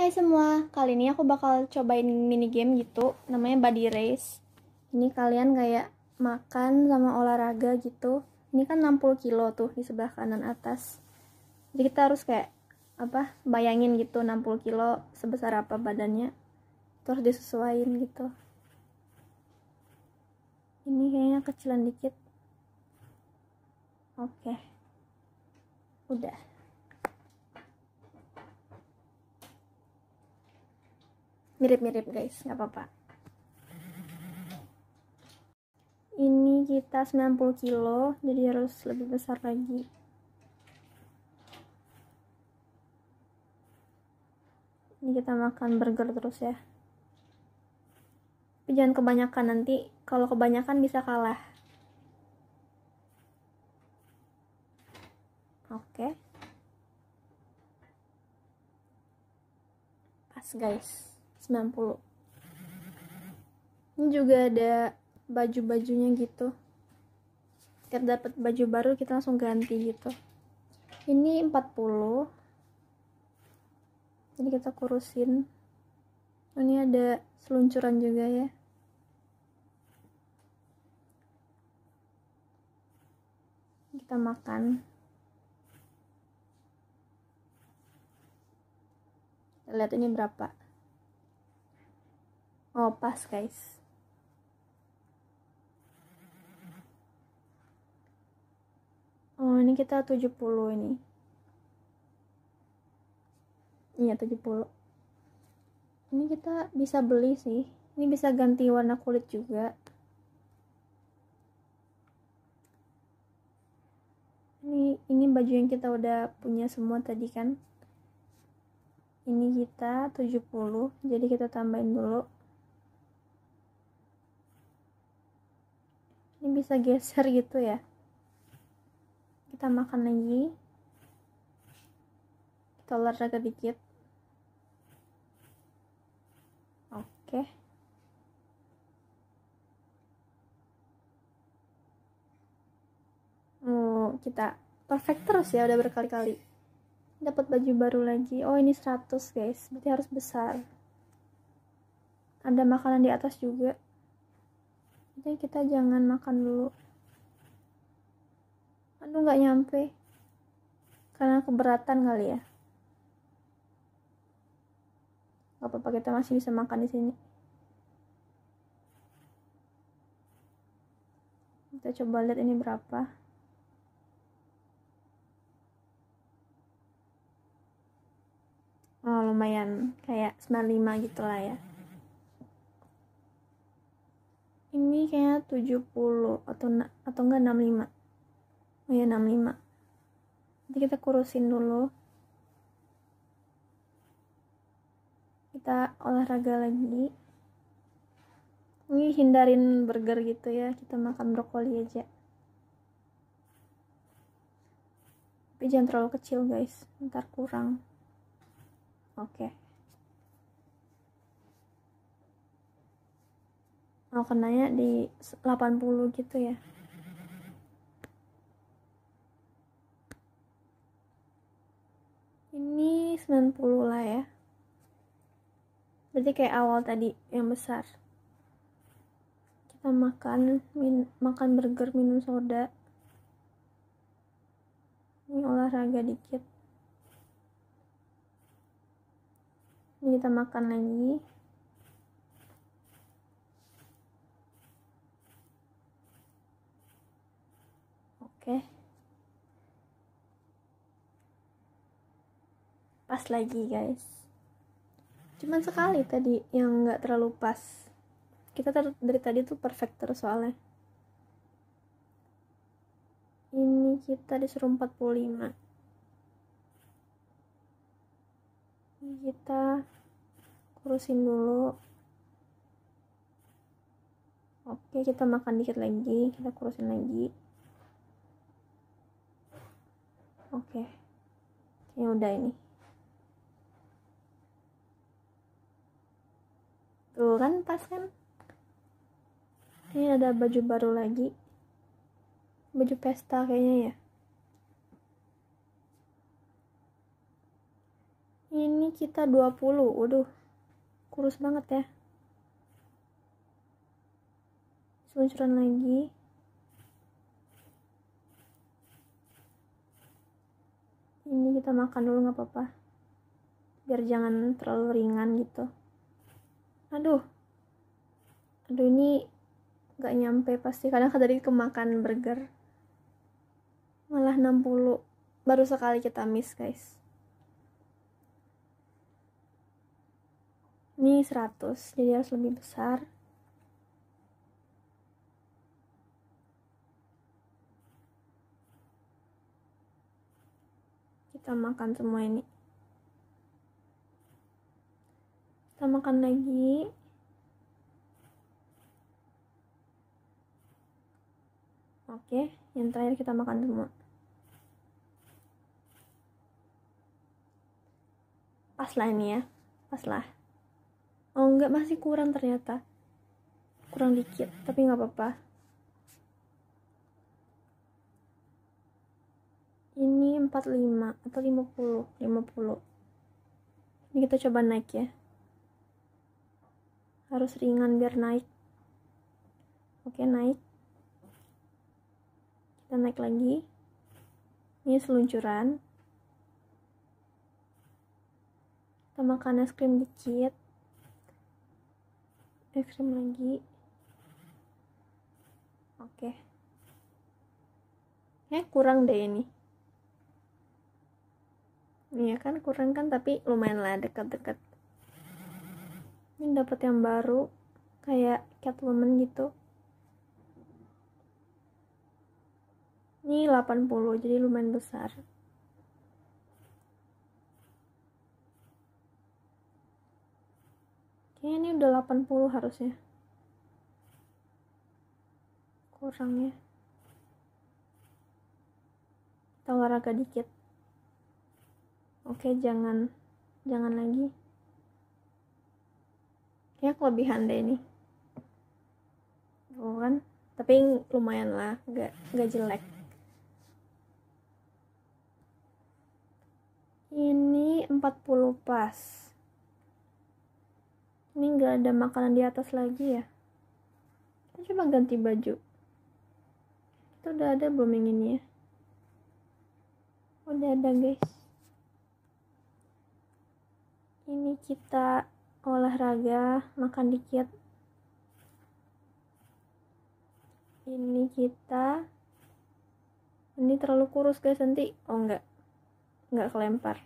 Hai semua, kali ini aku bakal cobain mini game gitu, namanya body race. Ini kalian kayak makan sama olahraga gitu. Ini kan 60 kilo tuh di sebelah kanan atas. Jadi kita harus kayak apa? Bayangin gitu 60 kilo sebesar apa badannya. Terus disesuaikan gitu. Ini kayaknya kecilan dikit. Oke. Okay. Udah. mirip-mirip guys nggak apa-apa ini kita 90 kilo jadi harus lebih besar lagi ini kita makan burger terus ya tapi jangan kebanyakan nanti kalau kebanyakan bisa kalah oke okay. pas guys 90 ini juga ada baju-bajunya gitu setiap dapat baju baru kita langsung ganti gitu ini 40 jadi kita kurusin ini ada seluncuran juga ya kita makan kita lihat ini berapa ngopas guys oh, ini kita 70 ini iya 70 ini kita bisa beli sih ini bisa ganti warna kulit juga ini ini baju yang kita udah punya semua tadi kan ini kita 70 jadi kita tambahin dulu bisa geser gitu ya kita makan lagi kita olahraga dikit oke okay. mau kita perfect terus ya udah berkali-kali dapat baju baru lagi oh ini 100 guys berarti harus besar ada makanan di atas juga jadi kita jangan makan dulu aduh nggak nyampe karena keberatan kali ya Gak apa-apa kita masih bisa makan di sini kita coba lihat ini berapa oh lumayan kayak 95 gitu lah ya ini kayaknya 70 atau atau enggak 65 oh ya 65 nanti kita kurusin dulu kita olahraga lagi ini hindarin burger gitu ya kita makan brokoli aja tapi jangan terlalu kecil guys ntar kurang oke okay. kalau kenanya di 80 gitu ya ini 90 lah ya berarti kayak awal tadi yang besar kita makan min makan burger minum soda ini olahraga dikit ini kita makan lagi oke pas lagi guys cuman sekali tadi yang nggak terlalu pas kita dari tadi tuh perfect terus soalnya ini kita disuruh 45 ini kita kurusin dulu oke kita makan dikit lagi kita kurusin lagi oke okay. kayaknya udah ini tuh kan pas kan ini ada baju baru lagi baju pesta kayaknya ya ini kita 20 waduh kurus banget ya seluncuran lagi ini kita makan dulu nggak apa-apa biar jangan terlalu ringan gitu aduh aduh ini nggak nyampe pasti kadang tadi kemakan burger malah 60 baru sekali kita miss guys ini 100 jadi harus lebih besar kita makan semua ini kita makan lagi oke yang terakhir kita makan semua pas lah ini ya pas lah oh enggak masih kurang ternyata kurang dikit tapi nggak apa-apa 45 atau 50 50 ini kita coba naik ya harus ringan biar naik oke naik kita naik lagi ini seluncuran kita makan es krim dikit es krim lagi oke eh kurang deh ini Iya kan kurang kan tapi lumayan lah dekat-dekat. Ini dapat yang baru kayak cat Catwoman gitu. Ini 80 jadi lumayan besar. Kayaknya ini udah 80 harusnya. Kurangnya. Kita olahraga dikit oke okay, jangan jangan lagi ya kelebihan deh ini oh kan tapi lumayan lah gak, gak jelek ini 40 pas ini gak ada makanan di atas lagi ya kita coba ganti baju itu udah ada belum yang ini ya udah ada guys ini kita olahraga makan dikit ini kita ini terlalu kurus guys nanti oh enggak enggak kelempar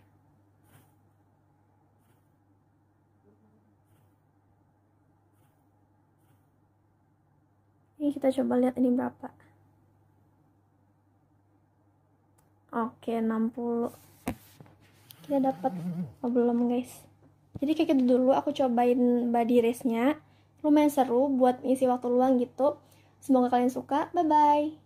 ini kita coba lihat ini berapa oke 60 kita dapat oh, belum guys jadi kayak gitu dulu aku cobain body race nya lumayan seru buat ngisi waktu luang gitu semoga kalian suka bye bye